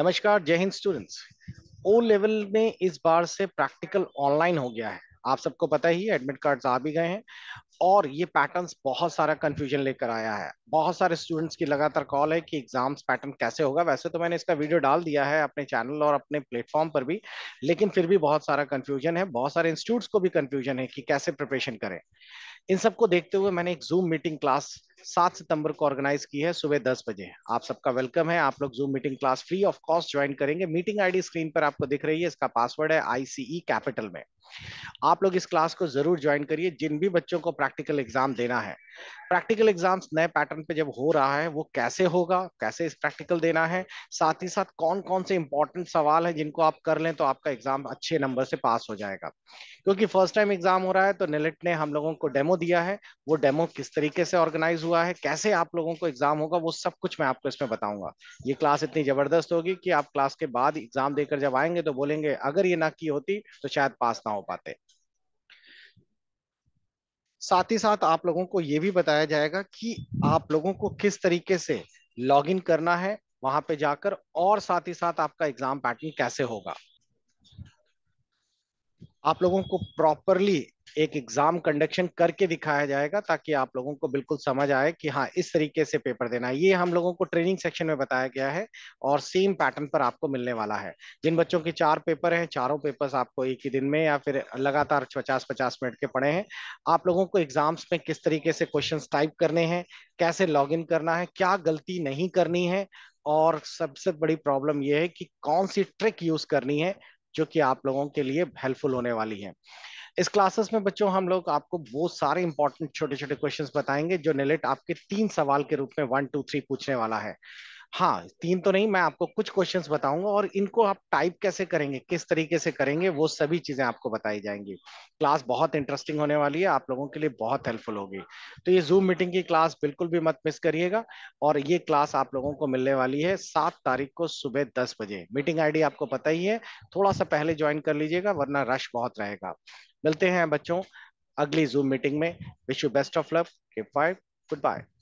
नमस्कार जय Hind students O level में इस बार से प्रैक्टिकल ऑनलाइन हो गया है आप सबको पता ही एडमिट कार्ड्स आ भी गए हैं और ये पैटर्न्स बहुत सारा कंफ्यूजन लेकर आया है बहुत सारे स्टूडेंट्स की लगातार कॉल है कि एग्जाम्स पैटर्न कैसे होगा वैसे तो मैंने इसका वीडियो डाल दिया है अपने चैनल और अपने प्लेटफॉर्म पर भी लेकिन फिर भी बहुत सारा कंफ्यूजन है बहुत सारे इंस्टीट्यूट्स को भी कंफ्यूजन है कि कैसे प्रिपरेशन करें इन सबको देखते हुए मैंने एक जूम मीटिंग क्लास सात सितंबर को ऑर्गेनाइज की है सुबह दस बजे आप सबका वेलकम है आप लोग Zoom meeting class free of cost join करेंगे मीटिंग आईडी स्क्रीन पर आपको दिख रही है इसका पासवर्ड है आईसीई कैपिटल e में आप लोग इस क्लास को जरूर ज्वाइन करिए जिन भी बच्चों को प्रैक्टिकल एग्जाम देना है प्रैक्टिकल एग्जाम्स नए पैटर्न पे जब हो रहा है वो कैसे होगा कैसे इस प्रैक्टिकल देना है साथ ही साथ कौन कौन से इंपॉर्टेंट सवाल है जिनको आप कर लें तो आपका एग्जाम अच्छे नंबर से पास हो जाएगा क्योंकि फर्स्ट टाइम एग्जाम हो रहा है तो नेलेट ने हम लोगों को डेमो दिया है वो डेमो किस तरीके से ऑर्गेनाइज हुआ है कैसे आप लोगों को एग्जाम होगा वो सब कुछ मैं आपको इसमें बताऊंगा ये क्लास इतनी जबरदस्त होगी कि आप क्लास के बाद एग्जाम देकर जब आएंगे तो बोलेंगे अगर ये ना की होती तो शायद पास ना हो हो पाते साथ ही साथ आप लोगों को ये भी बताया जाएगा कि आप लोगों को किस तरीके से लॉगिन करना है वहां पे जाकर और साथ ही साथ आपका एग्जाम पैटर्न कैसे होगा आप लोगों को प्रॉपरली एक एग्जाम कंडक्शन करके दिखाया जाएगा ताकि आप लोगों को बिल्कुल समझ आए कि हाँ इस तरीके से पेपर देना है ये हम लोगों को ट्रेनिंग सेक्शन में बताया गया है और सेम पैटर्न पर आपको मिलने वाला है जिन बच्चों के चार पेपर हैं चारों पेपर्स आपको एक ही दिन में या फिर लगातार पचास पचास मिनट के पड़े हैं आप लोगों को एग्जाम्स में किस तरीके से क्वेश्चन टाइप करने हैं कैसे लॉग इन करना है क्या गलती नहीं करनी है और सबसे बड़ी प्रॉब्लम यह है कि कौन सी ट्रिक यूज करनी है जो कि आप लोगों के लिए हेल्पफुल होने वाली है इस क्लासेस में बच्चों हम लोग आपको वो सारे इंपॉर्टेंट छोटे छोटे क्वेश्चंस बताएंगे जो निलेट आपके तीन सवाल के रूप में वन टू थ्री पूछने वाला है हाँ तीन तो नहीं मैं आपको कुछ क्वेश्चंस बताऊंगा और इनको आप टाइप कैसे करेंगे किस तरीके से करेंगे वो सभी चीजें आपको बताई जाएंगी क्लास बहुत इंटरेस्टिंग होने वाली है आप लोगों के लिए बहुत हेल्पफुल होगी तो ये जूम मीटिंग की क्लास बिल्कुल भी मत मिस करिएगा और ये क्लास आप लोगों को मिलने वाली है सात तारीख को सुबह दस बजे मीटिंग आई आपको पता ही है थोड़ा सा पहले ज्वाइन कर लीजिएगा वरना रश बहुत रहेगा मिलते हैं बच्चों अगली जूम मीटिंग में wish you best of love five good bye